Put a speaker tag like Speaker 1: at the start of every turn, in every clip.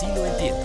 Speaker 1: así lo entiendo.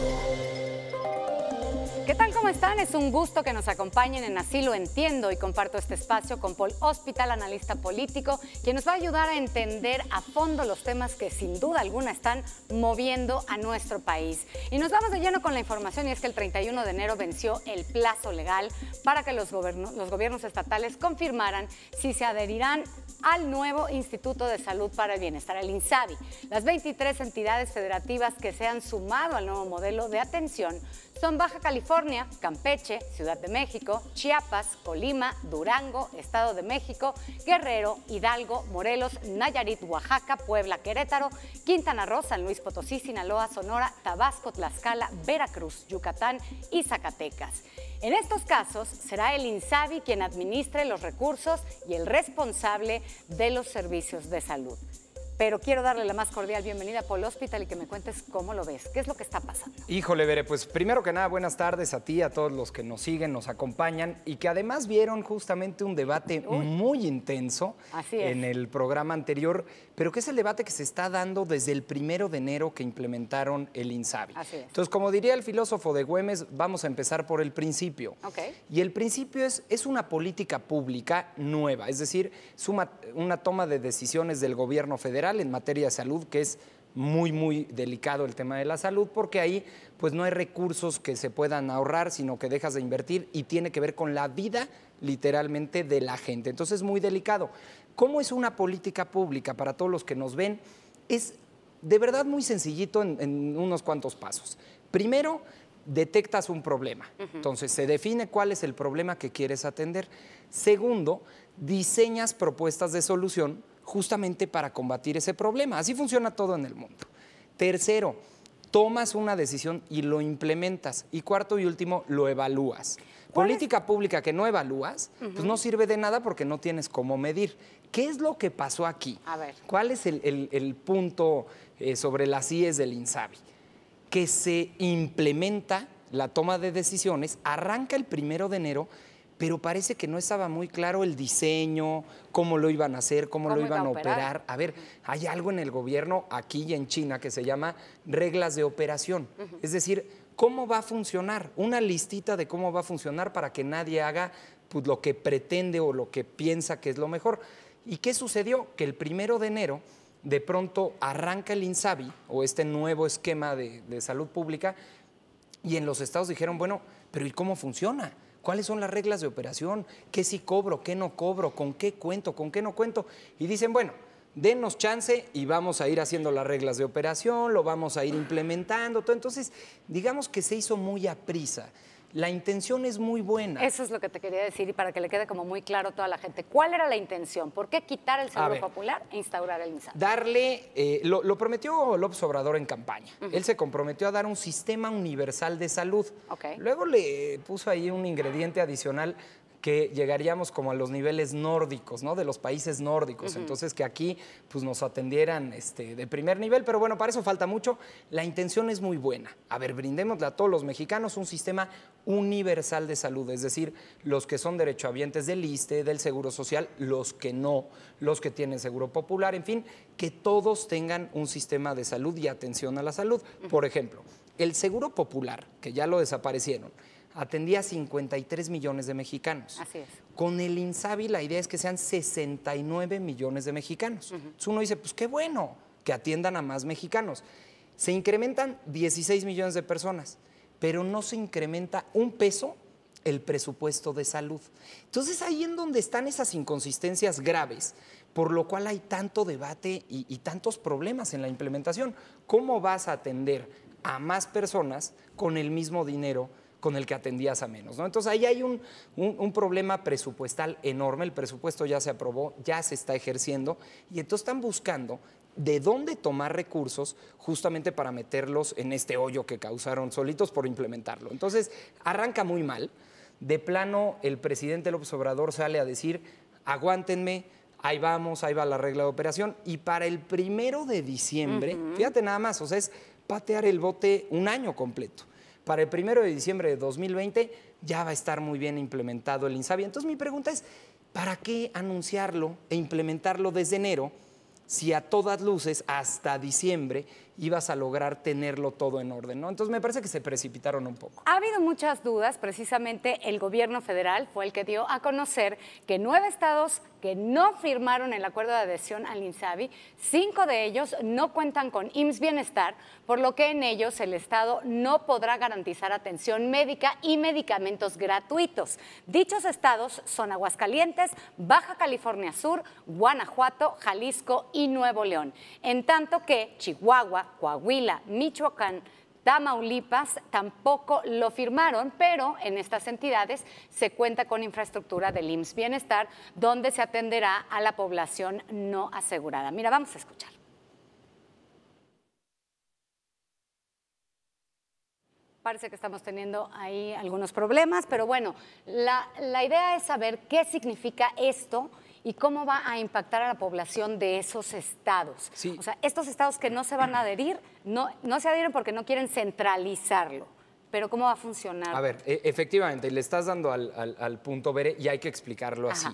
Speaker 2: ¿Qué tal? ¿Cómo están? Es un gusto que nos acompañen en Así lo entiendo y comparto este espacio con Paul Hospital, analista político, quien nos va a ayudar a entender a fondo los temas que sin duda alguna están moviendo a nuestro país. Y nos vamos de lleno con la información y es que el 31 de enero venció el plazo legal para que los, los gobiernos estatales confirmaran si se adherirán al nuevo Instituto de Salud para el Bienestar, el INSABI. Las 23 entidades federativas que se han sumado al nuevo modelo de atención son Baja California, Campeche, Ciudad de México, Chiapas, Colima, Durango, Estado de México, Guerrero, Hidalgo, Morelos, Nayarit, Oaxaca, Puebla, Querétaro, Quintana Roo, San Luis Potosí, Sinaloa, Sonora, Tabasco, Tlaxcala, Veracruz, Yucatán y Zacatecas. En estos casos será el INSABI quien administre los recursos y el responsable de los servicios de salud pero quiero darle la más cordial bienvenida por el Hospital y que me cuentes cómo lo ves, qué es lo que está pasando.
Speaker 1: Híjole, Bere, pues primero que nada, buenas tardes a ti, a todos los que nos siguen, nos acompañan y que además vieron justamente un debate muy intenso en el programa anterior, pero que es el debate que se está dando desde el primero de enero que implementaron el INSABI. Entonces, como diría el filósofo de Güemes, vamos a empezar por el principio. Y el principio es, es una política pública nueva, es decir, suma una toma de decisiones del gobierno federal en materia de salud, que es muy, muy delicado el tema de la salud, porque ahí pues no hay recursos que se puedan ahorrar, sino que dejas de invertir y tiene que ver con la vida literalmente de la gente. Entonces es muy delicado. ¿Cómo es una política pública para todos los que nos ven? Es de verdad muy sencillito en, unos cuantos pasos. Primero, detectas un problema. Entonces, se define cuál es el problema que quieres atender. Segundo, diseñas propuestas de solución justamente para combatir ese problema. Así funciona todo en el mundo. Tercero, tomas una decisión y lo implementas. Y cuarto y último, lo evalúas. Política pública que no evalúas, pues no sirve de nada porque no tienes cómo medir. ¿Qué es lo que pasó aquí? A ver. ¿Cuál es el, punto eh, sobre las IES del INSABI? Que se implementa la toma de decisiones, arranca el primero de enero pero parece que no estaba muy claro el diseño, cómo lo iban a hacer, cómo, lo iban a operar? A ver, hay algo en el gobierno aquí y en China que se llama reglas de operación. Es decir, cómo va a funcionar, una listita de cómo va a funcionar para que nadie haga pues, lo que pretende o lo que piensa que es lo mejor. ¿Y qué sucedió? Que el primero de enero de pronto arranca el INSABI o este nuevo esquema de, de salud pública y en los estados dijeron, bueno, pero ¿y cómo funciona? cuáles son las reglas de operación, qué sí cobro, qué no cobro, con qué cuento, con qué no cuento. Y dicen, bueno, denos chance y vamos a ir haciendo las reglas de operación, lo vamos a ir implementando. Entonces, digamos que se hizo muy a prisa. La intención es muy buena. Eso es
Speaker 2: lo que te quería decir y para que le quede como muy claro a toda la gente. ¿Cuál era la intención? ¿Por qué quitar el seguro popular e instaurar el INSABI?
Speaker 1: Darle, eh, lo, prometió López Obrador en campaña. Él se comprometió a dar un sistema universal de salud. Luego le puso ahí un ingrediente adicional que llegaríamos como a los niveles nórdicos, ¿no? De los países nórdicos. Entonces, que aquí pues, nos atendieran este, de primer nivel. Pero bueno, para eso falta mucho. La intención es muy buena. A ver, brindémosle a todos los mexicanos un sistema universal de salud, es decir, los que son derechohabientes del ISTE, del Seguro Social, los que no, los que tienen Seguro Popular, en fin, que todos tengan un sistema de salud y atención a la salud. Por ejemplo, el Seguro Popular, que ya lo desaparecieron, atendía a 53 millones de mexicanos. Así es. Con el INSABI la idea es que sean 69 millones de mexicanos. Entonces uno dice, pues qué bueno que atiendan a más mexicanos. Se incrementan 16 millones de personas, pero no se incrementa un peso el presupuesto de salud. Entonces ahí en donde están esas inconsistencias graves, por lo cual hay tanto debate y tantos problemas en la implementación. ¿Cómo vas a atender a más personas con el mismo dinero? con el que atendías a menos. ¿no? Entonces ahí hay un, problema presupuestal enorme, el presupuesto ya se aprobó, ya se está ejerciendo y entonces están buscando de dónde tomar recursos justamente para meterlos en este hoyo que causaron solitos por implementarlo. Entonces arranca muy mal, de plano el presidente López Obrador sale a decir, aguántenme, ahí vamos, ahí va la regla de operación y para el primero de diciembre, fíjate nada más, o sea, es patear el bote un año completo para el primero de diciembre de 2020 ya va a estar muy bien implementado el INSABI. Entonces mi pregunta es, ¿para qué anunciarlo e implementarlo desde enero si a todas luces hasta diciembre ibas a lograr tenerlo todo en orden. ¿no? Entonces me parece que se precipitaron un poco.
Speaker 2: Ha habido muchas dudas, precisamente el gobierno federal fue el que dio a conocer que nueve estados que no firmaron el acuerdo de adhesión al INSABI, cinco de ellos no cuentan con IMSS Bienestar, por lo que en ellos el Estado no podrá garantizar atención médica y medicamentos gratuitos. Dichos estados son Aguascalientes, Baja California Sur, Guanajuato, Jalisco y Nuevo León, en tanto que Chihuahua, Coahuila, Michoacán, Tamaulipas tampoco lo firmaron, pero en estas entidades se cuenta con infraestructura del IMSS Bienestar, donde se atenderá a la población no asegurada. Mira, vamos a escuchar. Parece que estamos teniendo ahí algunos problemas, pero bueno, la idea es saber qué significa esto y cómo va a impactar a la población de esos estados. O sea, estos estados que no se van a adherir, no, no se adhieren porque no quieren centralizarlo. Pero ¿cómo va a funcionar? A ver,
Speaker 1: e-, efectivamente, le estás dando al, al, punto, Bere, y hay que explicarlo así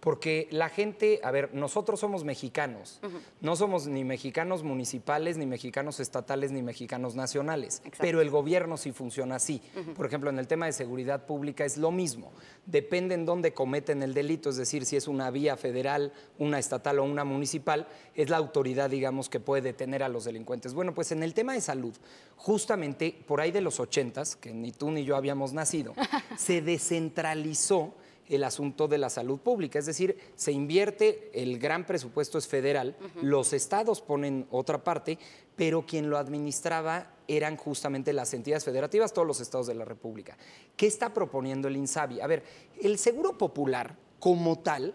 Speaker 1: porque la gente, a ver, nosotros somos mexicanos, no somos ni mexicanos municipales, ni mexicanos estatales, ni mexicanos nacionales, pero el gobierno sí funciona así. Por ejemplo, en el tema de seguridad pública es lo mismo, depende en dónde cometen el delito, es decir, si es una vía federal, una estatal o una municipal, es la autoridad, digamos, que puede detener a los delincuentes. Bueno, pues en el tema de salud, justamente por ahí de los ochentas, que ni tú ni yo habíamos nacido, se descentralizó el asunto de la salud pública. Es decir, se invierte, el gran presupuesto es federal, los estados ponen otra parte, pero quien lo administraba eran justamente las entidades federativas, todos los estados de la República. ¿Qué está proponiendo el INSABI? A ver, el seguro popular como tal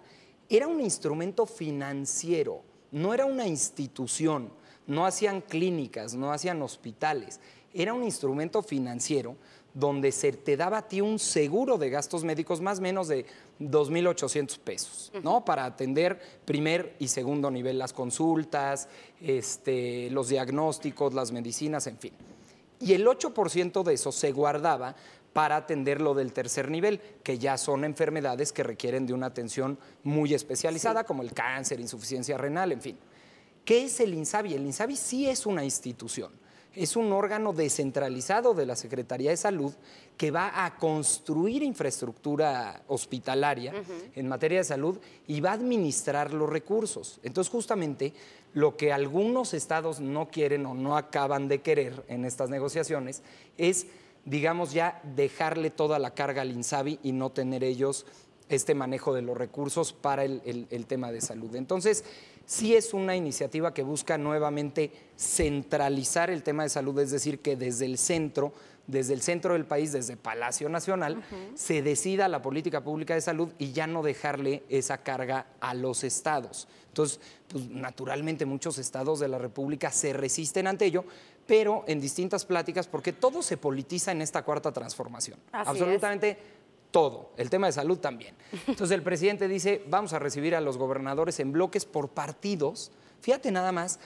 Speaker 1: era un instrumento financiero, no era una institución, no hacían clínicas, no hacían hospitales, era un instrumento financiero donde se te daba a ti un seguro de gastos médicos más o menos de 2.800 pesos, ¿no? Para atender primer y segundo nivel las consultas, este, los diagnósticos, las medicinas, en fin. Y el 8% de eso se guardaba para atender lo del tercer nivel, que ya son enfermedades que requieren de una atención muy especializada, como el cáncer, insuficiencia renal, en fin. ¿Qué es el INSABI? El INSABI sí es una institución es un órgano descentralizado de la Secretaría de Salud que va a construir infraestructura hospitalaria en materia de salud y va a administrar los recursos. Entonces, justamente lo que algunos estados no quieren o no acaban de querer en estas negociaciones es, digamos, ya dejarle toda la carga al INSABI y no tener ellos este manejo de los recursos para el, el tema de salud. Entonces, sí es una iniciativa que busca nuevamente centralizar el tema de salud, es decir, que desde el centro, desde el centro del país, desde Palacio Nacional, se decida la política pública de salud y ya no dejarle esa carga a los estados. Entonces, pues, naturalmente muchos estados de la República se resisten ante ello, pero en distintas pláticas, porque todo se politiza en esta cuarta transformación. Absolutamente todo, el tema de salud también. Entonces el presidente dice, vamos a recibir a los gobernadores en bloques por partidos. Fíjate nada más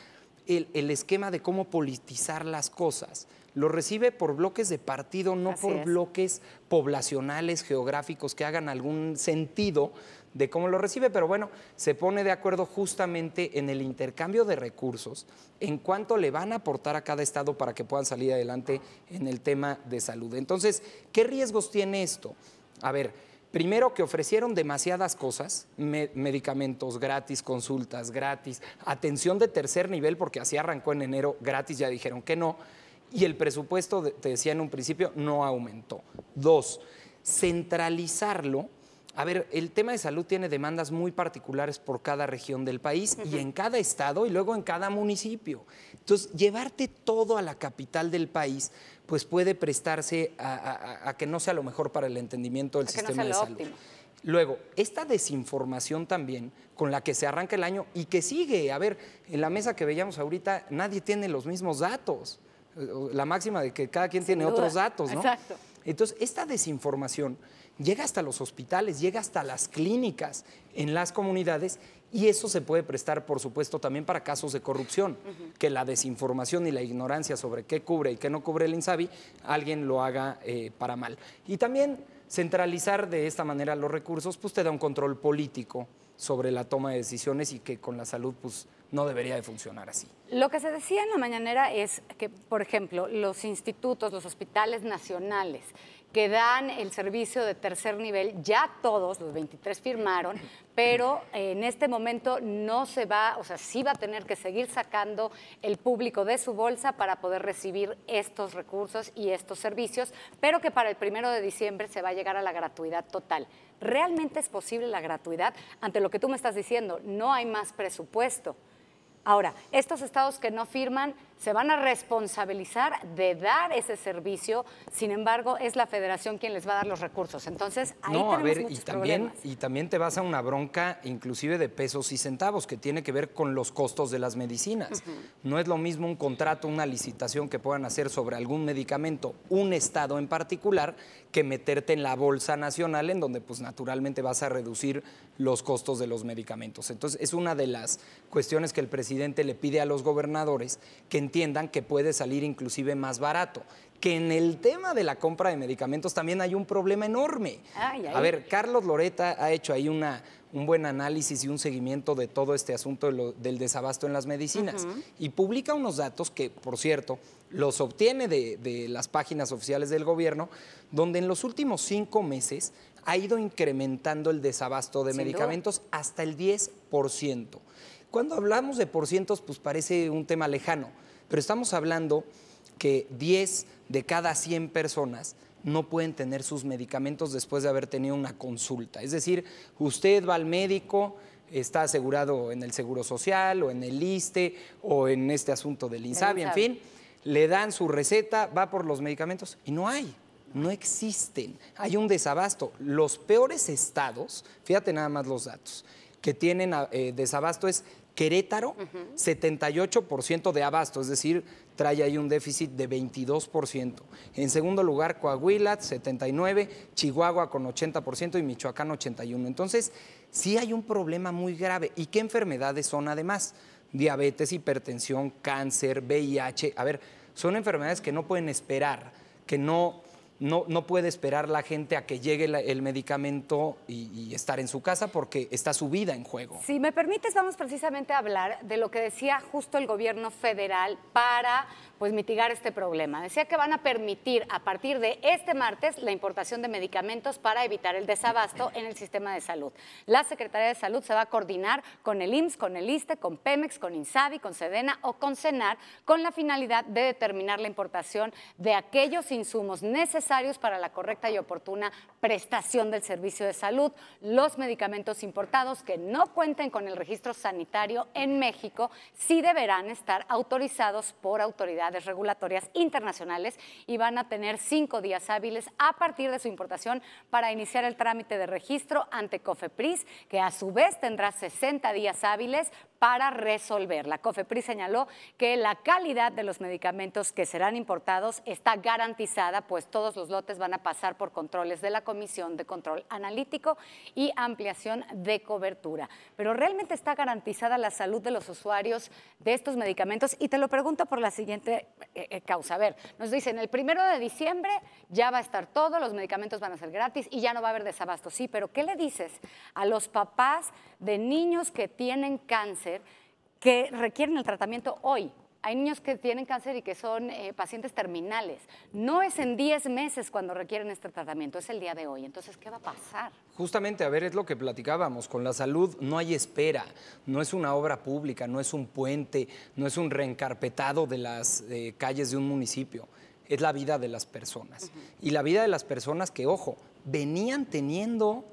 Speaker 1: el, esquema de cómo politizar las cosas. Lo recibe por bloques de partido, no por bloques poblacionales, geográficos, que hagan algún sentido de cómo lo recibe, pero bueno, se pone de acuerdo justamente en el intercambio de recursos, en cuánto le van a aportar a cada estado para que puedan salir adelante en el tema de salud. Entonces, ¿qué riesgos tiene esto? A ver, primero que ofrecieron demasiadas cosas, medicamentos gratis, consultas gratis, atención de tercer nivel, porque así arrancó en enero gratis, ya dijeron que no, y el presupuesto, te decía en un principio, no aumentó. Dos, centralizarlo. A ver, el tema de salud tiene demandas muy particulares por cada región del país y en cada estado y luego en cada municipio. Entonces, llevarte todo a la capital del país pues puede prestarse a, que no sea lo mejor para el entendimiento del sistema de salud. Luego, esta desinformación también con la que se arranca el año y que sigue, a ver, en la mesa que veíamos ahorita, nadie tiene los mismos datos. La máxima de que cada quien tiene otros datos, ¿no? Exacto. Entonces, esta desinformación llega hasta los hospitales, llega hasta las clínicas en las comunidades y eso se puede prestar, por supuesto, también para casos de corrupción, que la desinformación y la ignorancia sobre qué cubre y qué no cubre el INSABI, alguien lo haga eh, para mal. Y también centralizar de esta manera los recursos, pues te da un control político sobre la toma de decisiones y que con la salud pues no debería de funcionar así.
Speaker 2: Lo que se decía en la mañanera es que, por ejemplo, los institutos, los hospitales nacionales que dan el servicio de tercer nivel, ya todos, los 23 firmaron, pero eh, en este momento no se va, o sea, sí va a tener que seguir sacando el público de su bolsa para poder recibir estos recursos y estos servicios, pero que para el primero de diciembre se va a llegar a la gratuidad total. ¿Realmente es posible la gratuidad? Ante lo que tú me estás diciendo, no hay más presupuesto. Ahora, estos estados que no firman se van a responsabilizar de dar ese servicio, sin embargo, es la federación quien les va a dar los recursos. Entonces, ahí tenemos a ver, muchos y también, problemas.
Speaker 1: Y también te vas a una bronca inclusive de pesos y centavos, que tiene que ver con los costos de las medicinas. No es lo mismo un contrato, una licitación que puedan hacer sobre algún medicamento, un estado en particular, que meterte en la bolsa nacional, en donde pues naturalmente vas a reducir los costos de los medicamentos. Entonces, es una de las cuestiones que el presidente le pide a los gobernadores que entiendan que puede salir inclusive más barato. Que en el tema de la compra de medicamentos también hay un problema enorme.
Speaker 2: A ver,
Speaker 1: Carlos Loreta ha hecho ahí un buen análisis y un seguimiento de todo este asunto del desabasto en las medicinas. Y publica unos datos que, por cierto, los obtiene de, las páginas oficiales del gobierno, donde en los últimos cinco meses ha ido incrementando el desabasto de medicamentos hasta el 10%. Cuando hablamos de por cientos, pues parece un tema lejano pero estamos hablando que 10 de cada 100 personas no pueden tener sus medicamentos después de haber tenido una consulta. Es decir, usted va al médico, está asegurado en el Seguro Social o en el ISTE o en este asunto del INSABI, en fin, le dan su receta, va por los medicamentos y no hay, no existen. Hay un desabasto. Los peores estados, fíjate nada más los datos, que tienen eh, desabasto es Querétaro, 78% de abasto, es decir, trae ahí un déficit de 22%. En segundo lugar, Coahuila, 79%, Chihuahua con 80% y Michoacán 81%. Entonces, sí hay un problema muy grave. ¿Y qué enfermedades son además? Diabetes, hipertensión, cáncer, VIH. A ver, son enfermedades que no pueden esperar, que no no, puede esperar la gente a que llegue el medicamento y, estar en su casa porque está su vida en juego. Si
Speaker 2: me permites, vamos precisamente a hablar de lo que decía justo el gobierno federal para pues, mitigar este problema. Decía que van a permitir a partir de este martes la importación de medicamentos para evitar el desabasto en el sistema de salud. La Secretaría de Salud se va a coordinar con el IMSS, con el ISTE, con Pemex, con INSABI, con SEDENA o con CENAR con la finalidad de determinar la importación de aquellos insumos necesarios para la correcta y oportuna prestación del servicio de salud, los medicamentos importados que no cuenten con el registro sanitario en México sí deberán estar autorizados por autoridades regulatorias internacionales y van a tener cinco días hábiles a partir de su importación para iniciar el trámite de registro ante COFEPRIS, que a su vez tendrá 60 días hábiles para resolverla. COFEPRIS señaló que la calidad de los medicamentos que serán importados está garantizada, pues todos los los lotes van a pasar por controles de la Comisión de Control Analítico y ampliación de cobertura. Pero realmente está garantizada la salud de los usuarios de estos medicamentos y te lo pregunto por la siguiente eh, eh, causa. A ver, nos dicen, el primero de diciembre ya va a estar todo, los medicamentos van a ser gratis y ya no va a haber desabasto. Sí, pero ¿qué le dices a los papás de niños que tienen cáncer que requieren el tratamiento hoy? hay niños que tienen cáncer y que son eh, pacientes terminales. No es en 10 meses cuando requieren este tratamiento, es el día de hoy. Entonces, ¿qué va a pasar?
Speaker 1: Justamente, a ver, es lo que platicábamos. Con la salud no hay espera, no es una obra pública, no es un puente, no es un reencarpetado de las eh, calles de un municipio. Es la vida de las personas. Y la vida de las personas que, ojo, venían teniendo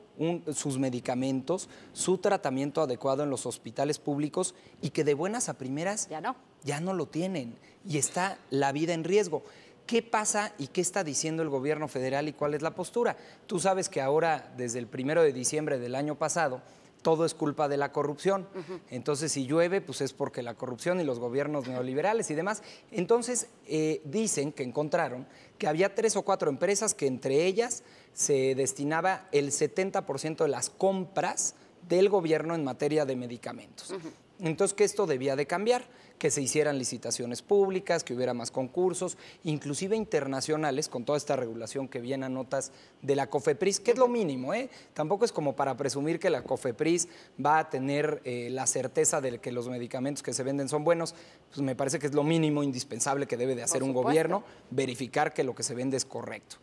Speaker 1: sus medicamentos, su tratamiento adecuado en los hospitales públicos y que de buenas a primeras ya no ya no lo tienen y está la vida en riesgo. ¿Qué pasa y qué está diciendo el gobierno federal y cuál es la postura? Tú sabes que ahora, desde el primero de diciembre del año pasado, todo es culpa de la corrupción. Entonces, si llueve, pues es porque la corrupción y los gobiernos neoliberales y demás. Entonces, eh, dicen que encontraron que había tres o cuatro empresas que entre ellas se destinaba el 70% de las compras del gobierno en materia de medicamentos. Entonces, que esto debía de cambiar, que se hicieran licitaciones públicas, que hubiera más concursos, inclusive internacionales, con toda esta regulación que viene a notas de la COFEPRIS, que es lo mínimo, ¿eh? Tampoco es como para presumir que la COFEPRIS va a tener eh, la certeza de que los medicamentos que se venden son buenos. Pues me parece que es lo mínimo indispensable que debe de hacer un gobierno, verificar que lo que se vende es correcto.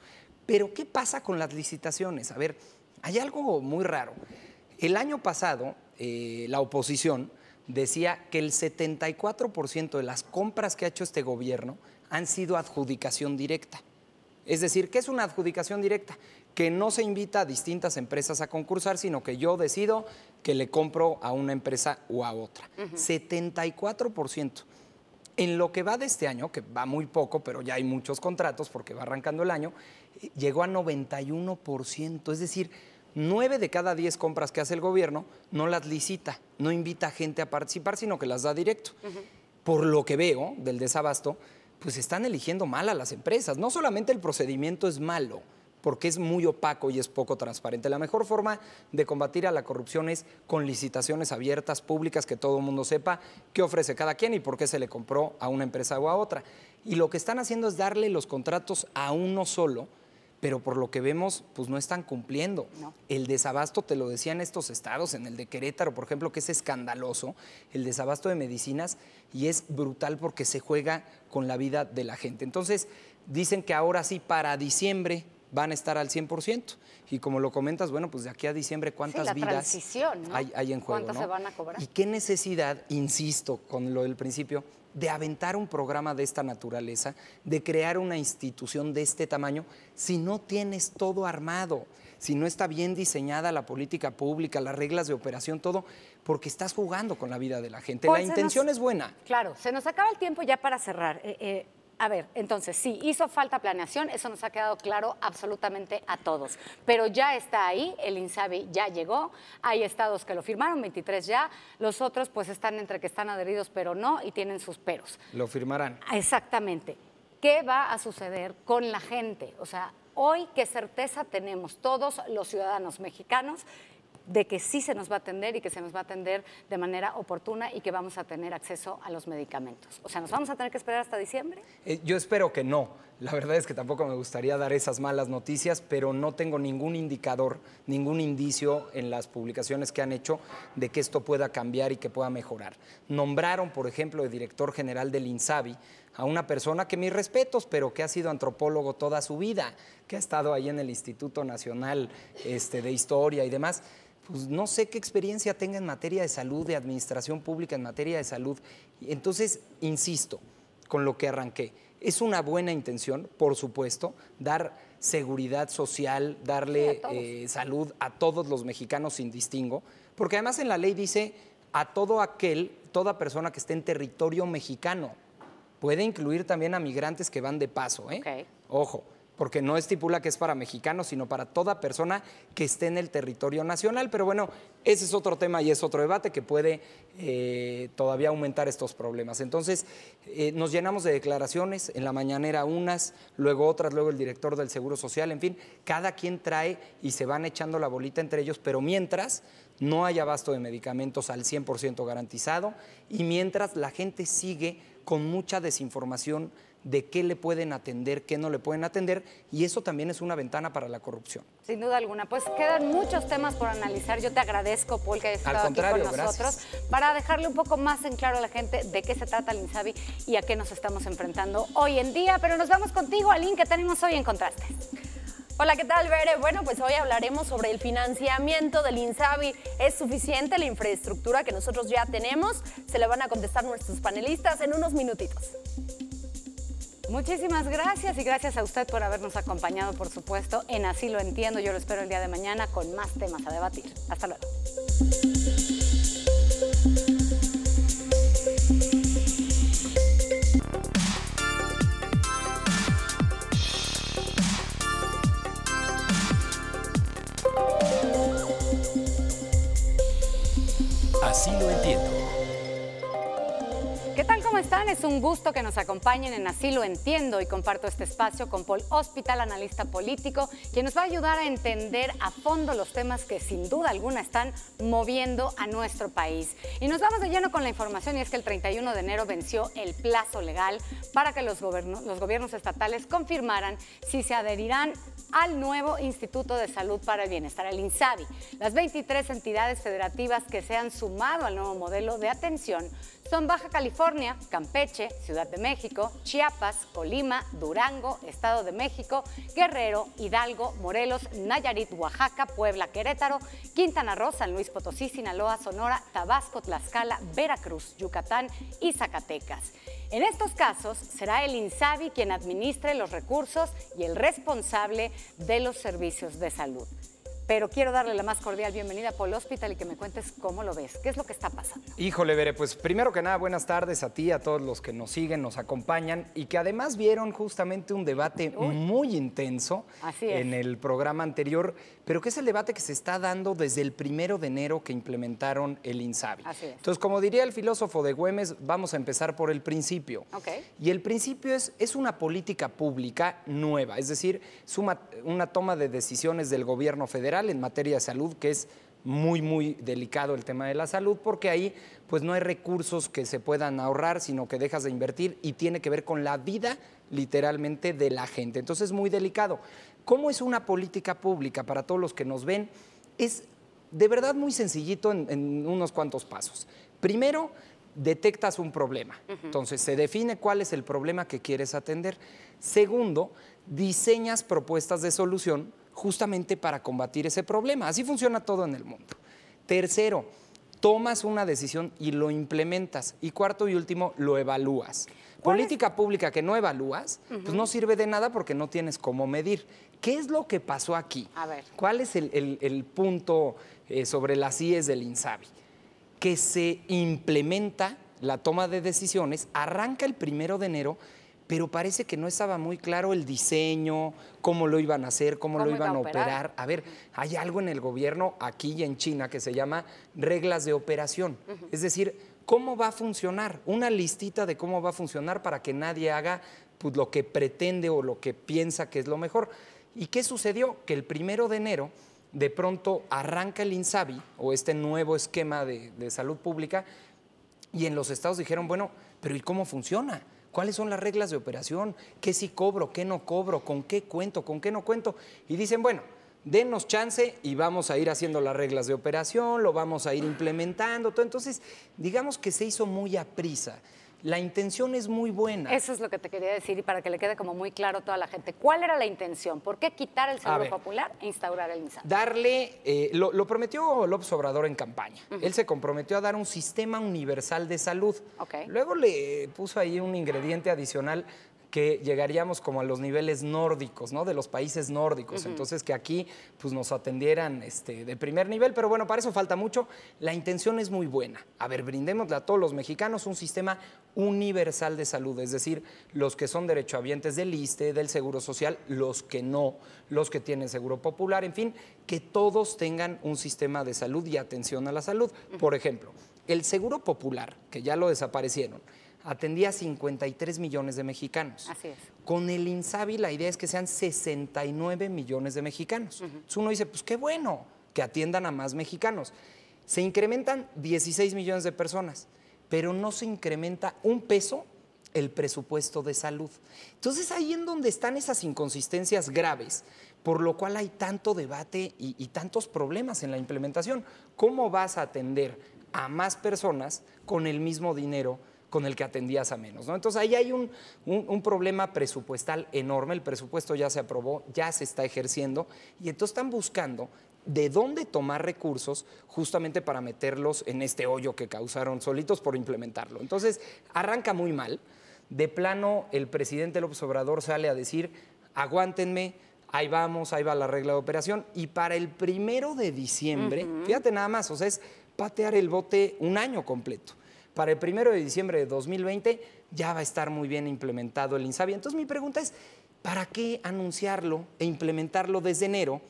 Speaker 1: Pero, ¿qué pasa con las licitaciones? A ver, hay algo muy raro. El año pasado, eh, la oposición decía que el 74% de las compras que ha hecho este gobierno han sido adjudicación directa. Es decir, ¿qué es una adjudicación directa? Que no se invita a distintas empresas a concursar, sino que yo decido que le compro a una empresa o a otra. 74%. En lo que va de este año, que va muy poco, pero ya hay muchos contratos porque va arrancando el año, eh, llegó a 91%. Es decir, Nueve de cada diez compras que hace el gobierno no las licita, no invita a gente a participar, sino que las da directo. Por lo que veo del desabasto, pues están eligiendo mal a las empresas. No solamente el procedimiento es malo, porque es muy opaco y es poco transparente. La mejor forma de combatir a la corrupción es con licitaciones abiertas, públicas, que todo el mundo sepa qué ofrece cada quien y por qué se le compró a una empresa o a otra. Y lo que están haciendo es darle los contratos a uno solo pero por lo que vemos, pues no están cumpliendo. El desabasto, te lo decían estos estados, en el de Querétaro, por ejemplo, que es escandaloso, el desabasto de medicinas, y es brutal porque se juega con la vida de la gente. Entonces, dicen que ahora sí, para diciembre, van a estar al 100%. Y como lo comentas, bueno, pues de aquí a diciembre, ¿cuántas vidas hay, en juego? ¿Cuántas se van a cobrar? ¿Y qué necesidad, insisto, con lo del principio, de aventar un programa de esta naturaleza, de crear una institución de este tamaño, si no tienes todo armado, si no está bien diseñada la política pública, las reglas de operación, todo, porque estás jugando con la vida de la gente. la pues intención es buena.
Speaker 2: Claro, se nos acaba el tiempo ya para cerrar. Eh, eh, a ver, entonces sí, hizo falta planeación, eso nos ha quedado claro absolutamente a todos, pero ya está ahí, el INSABI ya llegó, hay estados que lo firmaron, 23 ya, los otros pues están entre que están adheridos pero no y tienen sus peros.
Speaker 1: Lo firmarán.
Speaker 2: Exactamente. ¿Qué va a suceder con la gente? O sea, hoy qué certeza tenemos todos los ciudadanos mexicanos de que sí se nos va a atender y que se nos va a atender de manera oportuna y que vamos a tener acceso a los medicamentos. O sea, ¿nos vamos a tener que esperar hasta diciembre?
Speaker 1: Eh, yo espero que no. La verdad es que tampoco me gustaría dar esas malas noticias, pero no tengo ningún indicador, ningún indicio en las publicaciones que han hecho de que esto pueda cambiar y que pueda mejorar. Nombraron, por ejemplo, el director general del INSABI a una persona que mis respetos, pero que ha sido antropólogo toda su vida, que ha estado ahí en el Instituto Nacional este, de Historia y demás pues no sé qué experiencia tenga en materia de salud, de administración pública, en materia de salud. Entonces, insisto, con lo que arranqué, es una buena intención, por supuesto, dar seguridad social, darle eh, salud a todos los mexicanos sin distingo, porque además en la ley dice a todo aquel, toda persona que esté en territorio mexicano. Puede incluir también a migrantes que van de paso, ¿eh? Ojo porque no estipula que es para mexicanos, sino para toda persona que esté en el territorio nacional. Pero bueno, ese es otro tema y es otro debate que puede eh, todavía aumentar estos problemas. Entonces, eh, nos llenamos de declaraciones, en la mañanera unas, luego otras, luego el director del Seguro Social, en fin, cada quien trae y se van echando la bolita entre ellos, pero mientras no haya abasto de medicamentos al 100% garantizado y mientras la gente sigue con mucha desinformación de qué le pueden atender, qué no le pueden atender, y eso también es una ventana para la corrupción.
Speaker 2: Sin duda alguna, pues quedan muchos temas por analizar. Yo te agradezco, Paul, que estado aquí con nosotros para dejarle un poco más en claro a la gente de qué se trata el Insabi y a qué nos estamos enfrentando hoy en día. Pero nos vamos contigo, Aline, que tenemos hoy en Contraste. Hola, ¿qué tal, Bere? Bueno, pues hoy hablaremos sobre el financiamiento del INSABI. ¿Es suficiente la infraestructura que nosotros ya tenemos? Se le van a contestar nuestros panelistas en unos minutitos. Muchísimas gracias y gracias a usted por habernos acompañado, por supuesto, en Así lo entiendo. Yo lo espero el día de mañana con más temas a debatir. Hasta luego. Es un gusto que nos acompañen en Así lo entiendo y comparto este espacio con Paul Hospital, analista político, quien nos va a ayudar a entender a fondo los temas que sin duda alguna están moviendo a nuestro país. Y nos vamos de lleno con la información y es que el 31 de enero venció el plazo legal para que los, gobiernos, los gobiernos estatales confirmaran si se adherirán al nuevo Instituto de Salud para el Bienestar, el INSABI. Las 23 entidades federativas que se han sumado al nuevo modelo de atención son Baja California, Campeche, Ciudad de México, Chiapas, Colima, Durango, Estado de México, Guerrero, Hidalgo, Morelos, Nayarit, Oaxaca, Puebla, Querétaro, Quintana Roo, San Luis Potosí, Sinaloa, Sonora, Tabasco, Tlaxcala, Veracruz, Yucatán y Zacatecas. En estos casos será el INSABI quien administre los recursos y el responsable de los servicios de salud pero quiero darle la más cordial bienvenida por el Hospital y que me cuentes cómo lo ves, qué es lo que está pasando.
Speaker 1: Híjole, Bere, pues primero que nada, buenas tardes a ti, a todos los que nos siguen, nos acompañan y que además vieron justamente un debate muy intenso en el programa anterior, pero que es el debate que se está dando desde el primero de enero que implementaron el INSABI. Entonces, como diría el filósofo de Güemes, vamos a empezar por el principio. Y el principio es, es una política pública nueva, es decir, suma una toma de decisiones del gobierno federal en materia de salud que es muy, muy delicado el tema de la salud, porque ahí pues no hay recursos que se puedan ahorrar, sino que dejas de invertir y tiene que ver con la vida literalmente de la gente. Entonces es muy delicado. ¿Cómo es una política pública para todos los que nos ven? Es de verdad muy sencillito en, unos cuantos pasos. Primero, detectas un problema. Entonces, se define cuál es el problema que quieres atender. Segundo, diseñas propuestas de solución justamente para combatir ese problema. Así funciona todo en el mundo. Tercero, tomas una decisión y lo implementas. Y cuarto y último, lo evalúas. Política pública que no evalúas, pues no sirve de nada porque no tienes cómo medir. ¿Qué es lo que pasó aquí? A ver. ¿Cuál es el, punto eh, sobre las IES del INSABI? Que se implementa la toma de decisiones, arranca el primero de enero, pero parece que no estaba muy claro el diseño, cómo lo iban a hacer, cómo, lo iban a operar? A ver, hay algo en el gobierno aquí y en China que se llama reglas de operación. Es decir, ¿Cómo va a funcionar? Una listita de cómo va a funcionar para que nadie haga pues, lo que pretende o lo que piensa que es lo mejor. ¿Y qué sucedió? Que el primero de enero de pronto arranca el INSABI o este nuevo esquema de, de salud pública y en los estados dijeron, bueno, pero ¿y cómo funciona? ¿Cuáles son las reglas de operación? ¿Qué sí cobro? ¿Qué no cobro? ¿Con qué cuento? ¿Con qué no cuento? Y dicen, bueno, denos chance y vamos a ir haciendo las reglas de operación, lo vamos a ir implementando. Entonces, digamos que se hizo muy a prisa. La intención es muy buena. Eso
Speaker 2: es lo que te quería decir y para que le quede como muy claro a toda la gente. ¿Cuál era la intención? ¿Por qué quitar el seguro popular e instaurar el MISA? Darle,
Speaker 1: eh, lo, prometió López Obrador en campaña. Él se comprometió a dar un sistema universal de salud. Luego le puso ahí un ingrediente adicional que llegaríamos como a los niveles nórdicos, ¿no? De los países nórdicos. Entonces, que aquí pues, nos atendieran este, de primer nivel. Pero bueno, para eso falta mucho. La intención es muy buena. A ver, brindémosle a todos los mexicanos un sistema universal de salud, es decir, los que son derechohabientes del ISTE, del Seguro Social, los que no, los que tienen Seguro Popular, en fin, que todos tengan un sistema de salud y atención a la salud. Por ejemplo, el Seguro Popular, que ya lo desaparecieron, atendía a 53 millones de mexicanos. Así es. Con el INSABI la idea es que sean 69 millones de mexicanos. Entonces uno dice, pues qué bueno que atiendan a más mexicanos. Se incrementan 16 millones de personas, pero no se incrementa un peso el presupuesto de salud. Entonces ahí en donde están esas inconsistencias graves, por lo cual hay tanto debate y tantos problemas en la implementación. ¿Cómo vas a atender a más personas con el mismo dinero? con el que atendías a menos. ¿no? Entonces ahí hay un, problema presupuestal enorme, el presupuesto ya se aprobó, ya se está ejerciendo y entonces están buscando de dónde tomar recursos justamente para meterlos en este hoyo que causaron solitos por implementarlo. Entonces arranca muy mal, de plano el presidente López Obrador sale a decir, aguántenme, ahí vamos, ahí va la regla de operación. Y para el primero de diciembre, fíjate nada más, o sea, es patear el bote un año completo para el primero de diciembre de 2020 ya va a estar muy bien implementado el INSABI. Entonces mi pregunta es, ¿para qué anunciarlo e implementarlo desde enero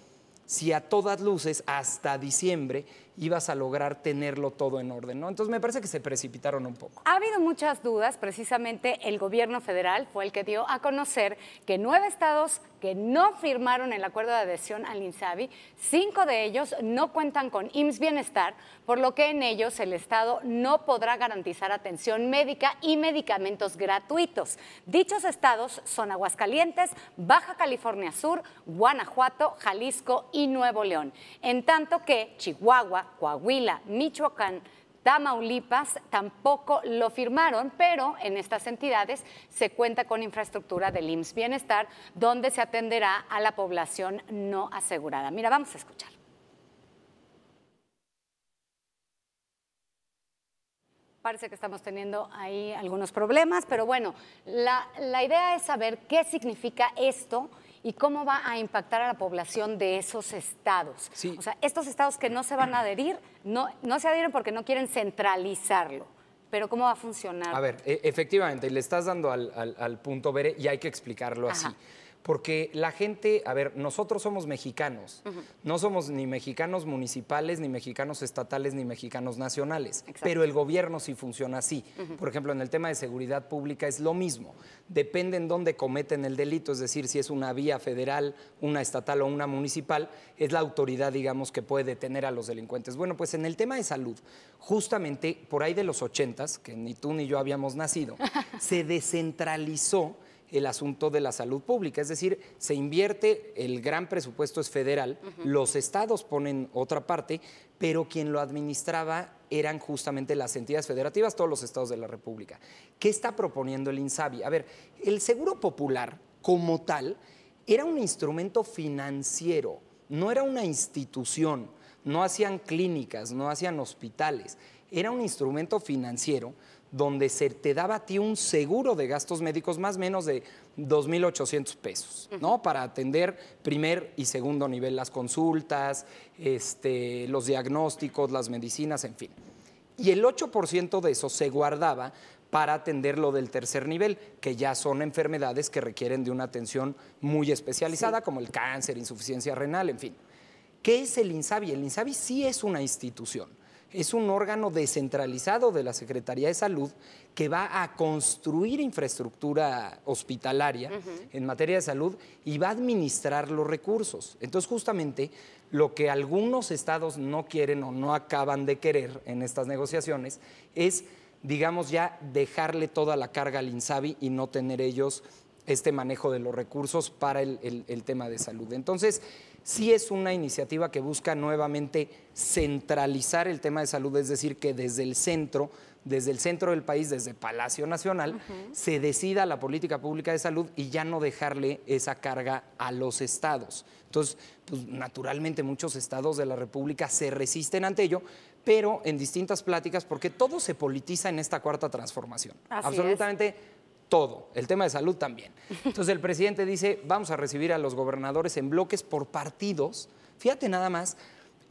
Speaker 1: si a todas luces hasta diciembre ibas a lograr tenerlo todo en orden. ¿no? Entonces me parece que se precipitaron un poco.
Speaker 2: Ha habido muchas dudas, precisamente el gobierno federal fue el que dio a conocer que nueve estados que no firmaron el acuerdo de adhesión al INSABI, cinco de ellos no cuentan con IMSS Bienestar, por lo que en ellos el Estado no podrá garantizar atención médica y medicamentos gratuitos. Dichos estados son Aguascalientes, Baja California Sur, Guanajuato, Jalisco y Nuevo León, en tanto que Chihuahua, Coahuila, Michoacán, Tamaulipas tampoco lo firmaron, pero en estas entidades se cuenta con infraestructura del IMSS Bienestar, donde se atenderá a la población no asegurada. Mira, vamos a escuchar. Parece que estamos teniendo ahí algunos problemas, pero bueno, la idea es saber qué significa esto y cómo va a impactar a la población de esos estados. O sea, estos estados que no se van a adherir, no, no se adhieren porque no quieren centralizarlo. Pero ¿cómo va a funcionar? A ver,
Speaker 1: e-, efectivamente, le estás dando al, punto, Bere, y hay que explicarlo así porque la gente, a ver, nosotros somos mexicanos, no somos ni mexicanos municipales, ni mexicanos estatales, ni mexicanos nacionales, pero el gobierno sí funciona así. Por ejemplo, en el tema de seguridad pública es lo mismo, depende en dónde cometen el delito, es decir, si es una vía federal, una estatal o una municipal, es la autoridad, digamos, que puede detener a los delincuentes. Bueno, pues en el tema de salud, justamente por ahí de los ochentas, que ni tú ni yo habíamos nacido, se descentralizó el asunto de la salud pública. Es decir, se invierte, el gran presupuesto es federal, los estados ponen otra parte, pero quien lo administraba eran justamente las entidades federativas, todos los estados de la República. ¿Qué está proponiendo el INSABI? A ver, el Seguro Popular como tal era un instrumento financiero, no era una institución, no hacían clínicas, no hacían hospitales, era un instrumento financiero donde se te daba a ti un seguro de gastos médicos más o menos de 2.800 pesos, ¿no? Para atender primer y segundo nivel las consultas, este, los diagnósticos, las medicinas, en fin. Y el 8% de eso se guardaba para atender lo del tercer nivel, que ya son enfermedades que requieren de una atención muy especializada, como el cáncer, insuficiencia renal, en fin. ¿Qué es el INSABI? El INSABI sí es una institución es un órgano descentralizado de la Secretaría de Salud que va a construir infraestructura hospitalaria en materia de salud y va a administrar los recursos. Entonces, justamente lo que algunos estados no quieren o no acaban de querer en estas negociaciones es, digamos, ya dejarle toda la carga al INSABI y no tener ellos este manejo de los recursos para el, el tema de salud. Entonces, sí es una iniciativa que busca nuevamente centralizar el tema de salud, es decir, que desde el centro, desde el centro del país, desde Palacio Nacional, se decida la política pública de salud y ya no dejarle esa carga a los estados. Entonces, pues, naturalmente muchos estados de la República se resisten ante ello, pero en distintas pláticas, porque todo se politiza en esta cuarta transformación. Absolutamente todo, el tema de salud también. Entonces el presidente dice, vamos a recibir a los gobernadores en bloques por partidos. Fíjate nada más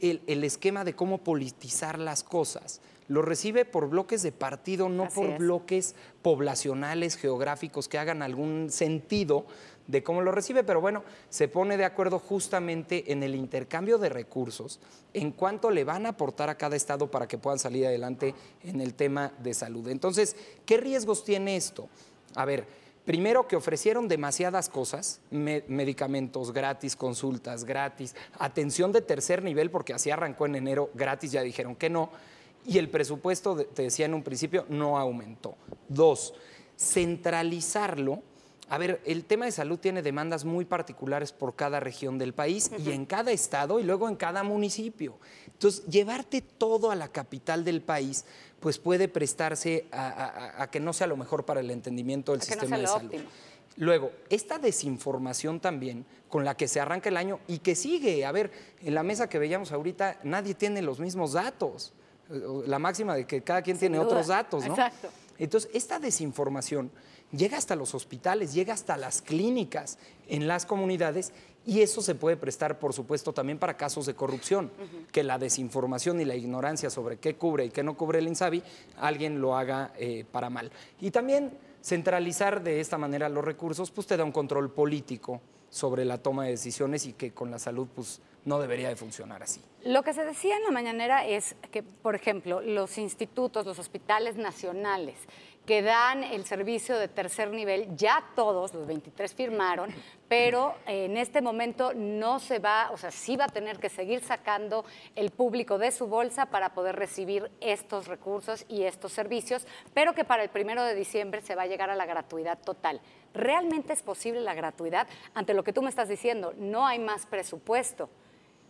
Speaker 1: el, esquema de cómo politizar las cosas. Lo recibe por bloques de partido, no por bloques poblacionales, geográficos, que hagan algún sentido de cómo lo recibe, pero bueno, se pone de acuerdo justamente en el intercambio de recursos, en cuánto le van a aportar a cada estado para que puedan salir adelante en el tema de salud. Entonces, ¿qué riesgos tiene esto? A ver, primero que ofrecieron demasiadas cosas, medicamentos gratis, consultas gratis, atención de tercer nivel, porque así arrancó en enero gratis, ya dijeron que no, y el presupuesto, te decía en un principio, no aumentó. Dos, centralizarlo. A ver, el tema de salud tiene demandas muy particulares por cada región del país y en cada estado y luego en cada municipio. Entonces, llevarte todo a la capital del país, pues puede prestarse a, que no sea lo mejor para el entendimiento del sistema de salud. Luego, esta desinformación también con la que se arranca el año y que sigue, a ver, en la mesa que veíamos ahorita, nadie tiene los mismos datos. La máxima de que cada quien tiene otros datos, ¿no? Exacto. Entonces, esta desinformación llega hasta los hospitales, llega hasta las clínicas en las comunidades y eso se puede prestar, por supuesto, también para casos de corrupción, que la desinformación y la ignorancia sobre qué cubre y qué no cubre el INSABI, alguien lo haga eh, para mal. Y también centralizar de esta manera los recursos, pues te da un control político sobre la toma de decisiones y que con la salud, pues no debería de funcionar así.
Speaker 2: Lo que se decía en la mañanera es que, por ejemplo, los institutos, los hospitales nacionales, que dan el servicio de tercer nivel, ya todos, los 23 firmaron, pero en este momento no se va, o sea, sí va a tener que seguir sacando el público de su bolsa para poder recibir estos recursos y estos servicios, pero que para el primero de diciembre se va a llegar a la gratuidad total. ¿Realmente es posible la gratuidad? Ante lo que tú me estás diciendo, no hay más presupuesto.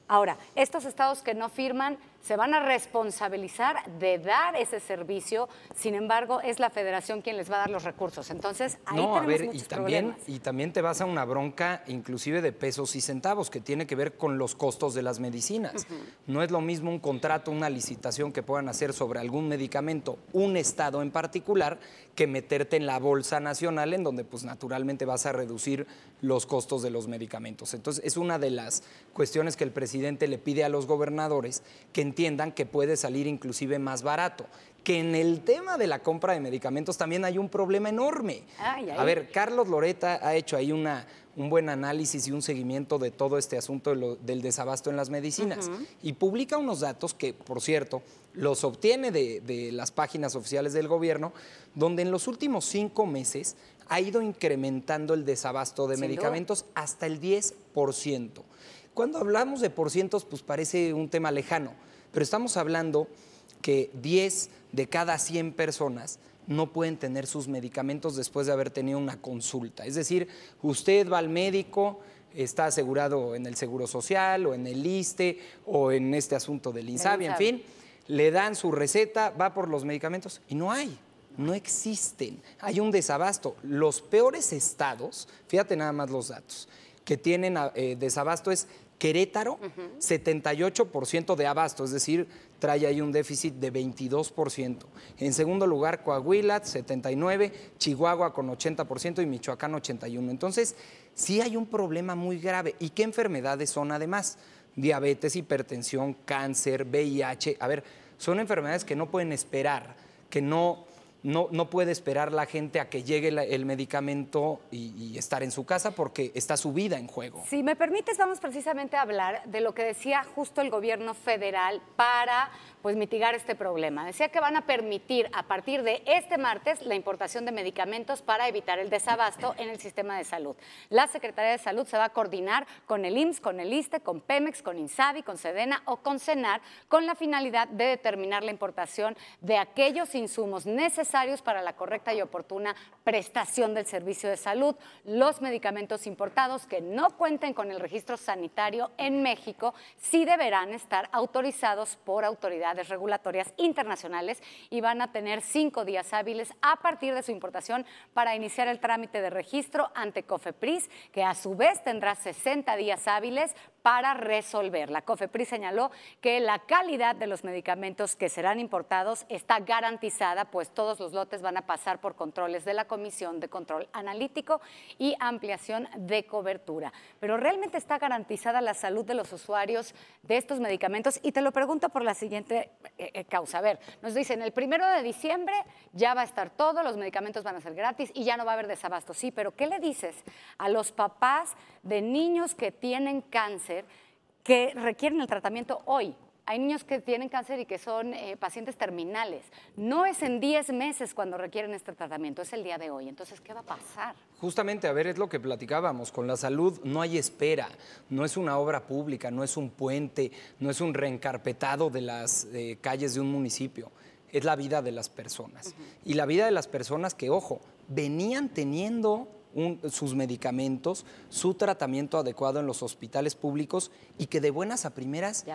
Speaker 2: Ahora, estos estados que no firman se van a responsabilizar de dar ese servicio, sin embargo, es la federación quien les va a dar los recursos. Entonces, ahí no, tenemos a ver, muchos y también,
Speaker 1: Y también te vas a una bronca inclusive de pesos y centavos, que tiene que ver con los costos de las medicinas. No es lo mismo un contrato, una licitación que puedan hacer sobre algún medicamento, un estado en particular, que meterte en la bolsa nacional, en donde pues naturalmente vas a reducir los costos de los medicamentos. Entonces, es una de las cuestiones que el presidente le pide a los gobernadores que entiendan que puede salir inclusive más barato. Que en el tema de la compra de medicamentos también hay un problema enorme.
Speaker 2: A ver,
Speaker 1: Carlos Loreta ha hecho ahí una, un buen análisis y un seguimiento de todo este asunto del desabasto en las medicinas. Y publica unos datos que, por cierto, los obtiene de, de, las páginas oficiales del gobierno, donde en los últimos cinco meses ha ido incrementando el desabasto de medicamentos hasta el 10%. Cuando hablamos de por cientos, pues parece un tema lejano, pero estamos hablando que 10 de cada 100 personas no pueden tener sus medicamentos después de haber tenido una consulta. Es decir, usted va al médico, está asegurado en el Seguro Social o en el ISTE o en este asunto del INSABI, en fin, le dan su receta, va por los medicamentos y no hay. No existen, hay un desabasto. Los peores estados, fíjate nada más los datos, que tienen eh, desabasto es Querétaro, 78% de abasto, es decir, trae ahí un déficit de 22%. En segundo lugar, Coahuila, 79%, Chihuahua con 80% y Michoacán 81%. Entonces, sí hay un problema muy grave. ¿Y qué enfermedades son además? Diabetes, hipertensión, cáncer, VIH. A ver, son enfermedades que no pueden esperar, que no no, puede esperar la gente a que llegue el medicamento y, estar en su casa porque está su vida en juego. Si
Speaker 2: me permites, vamos precisamente a hablar de lo que decía justo el gobierno federal para pues, mitigar este problema. Decía que van a permitir a partir de este martes la importación de medicamentos para evitar el desabasto en el sistema de salud. La Secretaría de Salud se va a coordinar con el IMSS, con el ISTE, con Pemex, con INSABI, con Sedena o con CENAR con la finalidad de determinar la importación de aquellos insumos necesarios para la correcta y oportuna prestación del servicio de salud, los medicamentos importados que no cuenten con el registro sanitario en México sí deberán estar autorizados por autoridades regulatorias internacionales y van a tener cinco días hábiles a partir de su importación para iniciar el trámite de registro ante COFEPRIS, que a su vez tendrá 60 días hábiles para resolver. La señaló que la calidad de los medicamentos que serán importados está garantizada, pues todos los lotes van a pasar por controles de la Comisión de Control Analítico y ampliación de cobertura. Pero realmente está garantizada la salud de los usuarios de estos medicamentos y te lo pregunto por la siguiente eh, eh, causa. A ver, nos dicen, el primero de diciembre ya va a estar todo, los medicamentos van a ser gratis y ya no va a haber desabasto. Sí, pero ¿qué le dices a los papás de niños que tienen cáncer? que requieren el tratamiento hoy. Hay niños que tienen cáncer y que son eh, pacientes terminales. No es en 10 meses cuando requieren este tratamiento, es el día de hoy. Entonces, ¿qué va a pasar?
Speaker 1: Justamente, a ver, es lo que platicábamos. Con la salud no hay espera, no es una obra pública, no es un puente, no es un reencarpetado de las eh, calles de un municipio. Es la vida de las personas. Y la vida de las personas que, ojo, venían teniendo sus medicamentos, su tratamiento adecuado en los hospitales públicos y que de buenas a primeras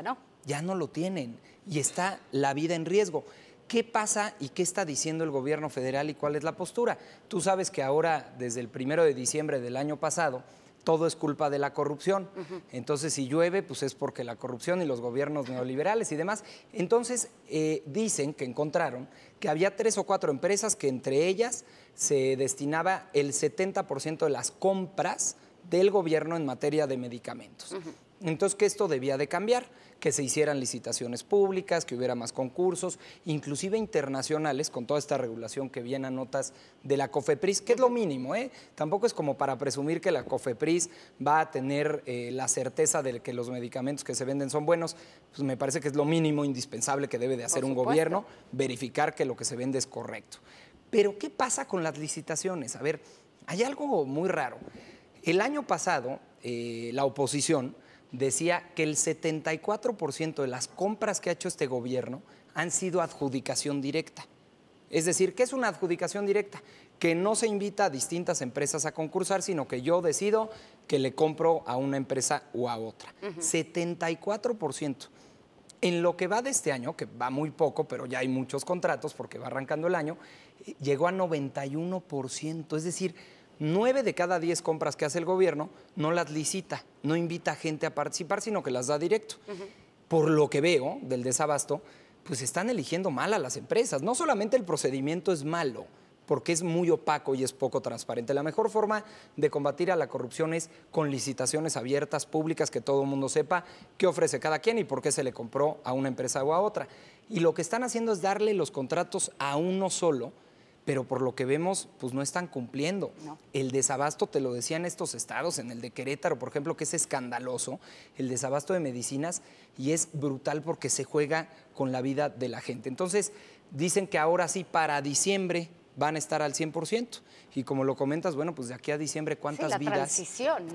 Speaker 1: ya no lo tienen y está la vida en riesgo. ¿Qué pasa y qué está diciendo el gobierno federal y cuál es la postura? Tú sabes que ahora, desde el primero de diciembre del año pasado, todo es culpa de la corrupción. Entonces, si llueve, pues es porque la corrupción y los gobiernos neoliberales y demás. Entonces, eh, dicen que encontraron que había tres o cuatro empresas que entre ellas se destinaba el 70% de las compras del gobierno en materia de medicamentos. Entonces, que esto debía de cambiar, que se hicieran licitaciones públicas, que hubiera más concursos, inclusive internacionales, con toda esta regulación que viene a notas de la COFEPRIS, que es lo mínimo, ¿eh? Tampoco es como para presumir que la COFEPRIS va a tener eh, la certeza de que los medicamentos que se venden son buenos. Pues me parece que es lo mínimo indispensable que debe de hacer un gobierno, verificar que lo que se vende es correcto. Pero, ¿qué pasa con las licitaciones? A ver, hay algo muy raro. El año pasado, eh, la oposición decía que el 74% de las compras que ha hecho este gobierno han sido adjudicación directa. Es decir, ¿qué es una adjudicación directa? Que no se invita a distintas empresas a concursar, sino que yo decido que le compro a una empresa o a otra. 74%. En lo que va de este año, que va muy poco, pero ya hay muchos contratos porque va arrancando el año, eh, llegó a 91%. Es decir, Nueve de cada diez compras que hace el gobierno no las licita, no invita a gente a participar, sino que las da directo. Por lo que veo del desabasto, pues están eligiendo mal a las empresas. No solamente el procedimiento es malo, porque es muy opaco y es poco transparente. La mejor forma de combatir a la corrupción es con licitaciones abiertas, públicas, que todo el mundo sepa qué ofrece cada quien y por qué se le compró a una empresa o a otra. Y lo que están haciendo es darle los contratos a uno solo pero por lo que vemos, pues no están cumpliendo. El desabasto, te lo decían estos estados, en el de Querétaro, por ejemplo, que es escandaloso, el desabasto de medicinas, y es brutal porque se juega con la vida de la gente. Entonces, dicen que ahora sí, para diciembre, van a estar al 100%. Y como lo comentas, bueno, pues de aquí a diciembre, ¿cuántas vidas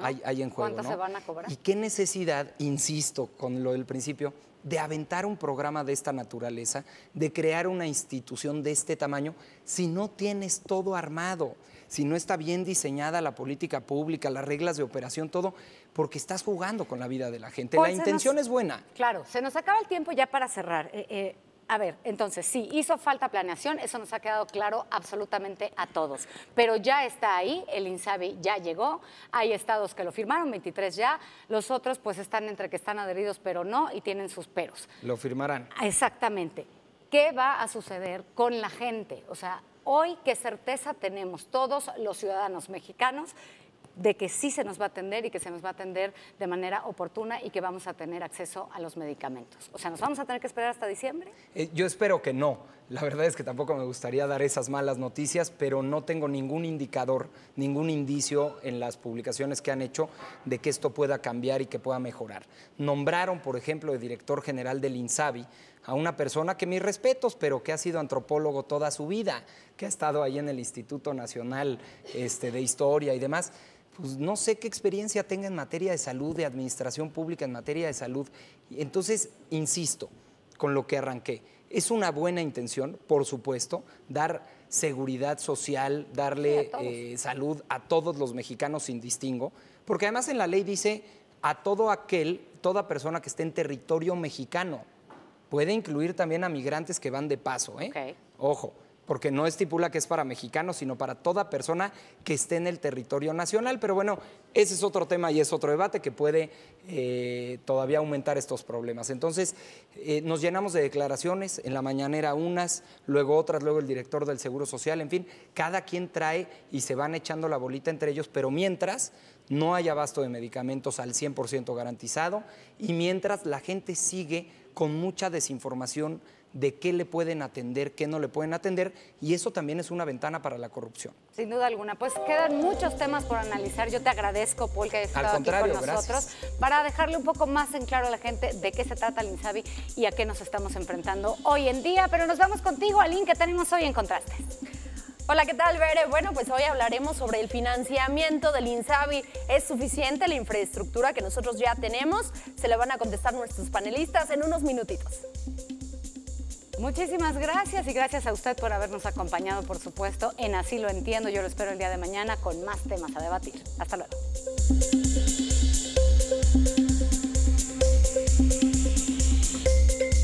Speaker 1: hay, en juego? se van a cobrar? ¿Y qué necesidad, insisto, con lo del principio, de aventar un programa de esta naturaleza, de crear una institución de este tamaño, si no tienes todo armado, si no está bien diseñada la política pública, las reglas de operación, todo, porque estás jugando con la vida de la gente. Pues la intención es buena.
Speaker 2: Claro, se nos acaba el tiempo ya para cerrar. Eh, eh, a ver, entonces, sí, hizo falta planeación, eso nos ha quedado claro absolutamente a todos, pero ya está ahí, el INSABI ya llegó, hay estados que lo firmaron, 23 ya, los otros pues están entre que están adheridos pero no y tienen sus peros.
Speaker 1: Lo firmarán.
Speaker 2: Exactamente. ¿Qué va a suceder con la gente? O sea, hoy qué certeza tenemos todos los ciudadanos mexicanos de que sí se nos va a atender y que se nos va a atender de manera oportuna y que vamos a tener acceso a los medicamentos. O sea, ¿nos vamos a tener que esperar hasta diciembre?
Speaker 1: Eh, yo espero que no. La verdad es que tampoco me gustaría dar esas malas noticias, pero no tengo ningún indicador, ningún indicio en las publicaciones que han hecho de que esto pueda cambiar y que pueda mejorar. Nombraron, por ejemplo, el director general del INSABI a una persona que mis respetos, pero que ha sido antropólogo toda su vida, que ha estado ahí en el Instituto Nacional este, de Historia y demás. Pues no sé qué experiencia tenga en materia de salud, de administración pública, en materia de salud. Entonces, insisto, con lo que arranqué, es una buena intención, por supuesto, dar seguridad social, darle eh, salud a todos los mexicanos sin distingo, porque además en la ley dice a todo aquel, toda persona que esté en territorio mexicano. Puede incluir también a migrantes que van de paso, ¿eh? Ojo, porque no estipula que es para mexicanos, sino para toda persona que esté en el territorio nacional. Pero bueno, ese es otro tema y es otro debate que puede eh, todavía aumentar estos problemas. Entonces, eh, nos llenamos de declaraciones, en la mañanera unas, luego otras, luego el director del Seguro Social, en fin, cada quien trae y se van echando la bolita entre ellos, pero mientras no haya abasto de medicamentos al 100% garantizado y mientras la gente sigue con mucha desinformación de qué le pueden atender, qué no le pueden atender, y eso también es una ventana para la corrupción.
Speaker 2: Sin duda alguna, pues quedan muchos temas por analizar. Yo te agradezco, Paul, que hayas estado aquí con nosotros para dejarle un poco más en claro a la gente de qué se trata el Insabi y a qué nos estamos enfrentando hoy en día. Pero nos vamos contigo, Alín, que tenemos hoy en contraste. Hola, ¿qué tal, Bere? Bueno, pues hoy hablaremos sobre el financiamiento del INSABI. ¿Es suficiente la infraestructura que nosotros ya tenemos? Se le van a contestar nuestros panelistas en unos minutitos. Muchísimas gracias y gracias a usted por habernos acompañado, por supuesto, en Así lo entiendo. Yo lo espero el día de mañana con más temas a debatir. Hasta luego.